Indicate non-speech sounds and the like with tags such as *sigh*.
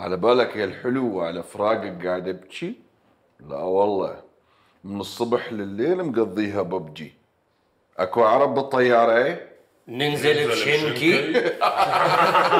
على بالك يا الحلو على فراقك قاعد ابكي لا والله من الصبح لليل مقضيها ببجي اكو عرب بالطيارة ايه ننزل بشنكي *laughs*